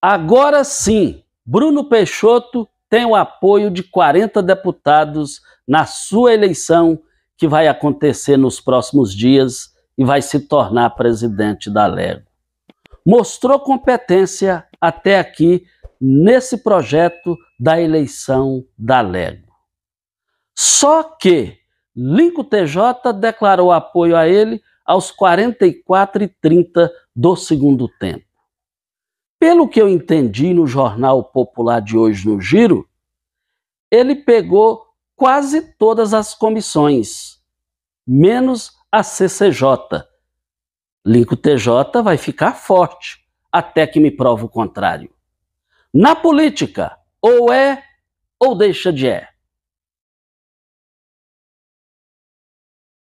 Agora sim, Bruno Peixoto tem o apoio de 40 deputados na sua eleição, que vai acontecer nos próximos dias e vai se tornar presidente da Lego. Mostrou competência até aqui nesse projeto da eleição da Lego. Só que Linko TJ declarou apoio a ele aos 44 e 30 do segundo tempo. Pelo que eu entendi no Jornal Popular de hoje no Giro, ele pegou quase todas as comissões, menos a CCJ. Linko TJ vai ficar forte até que me prove o contrário. Na política, ou é ou deixa de é.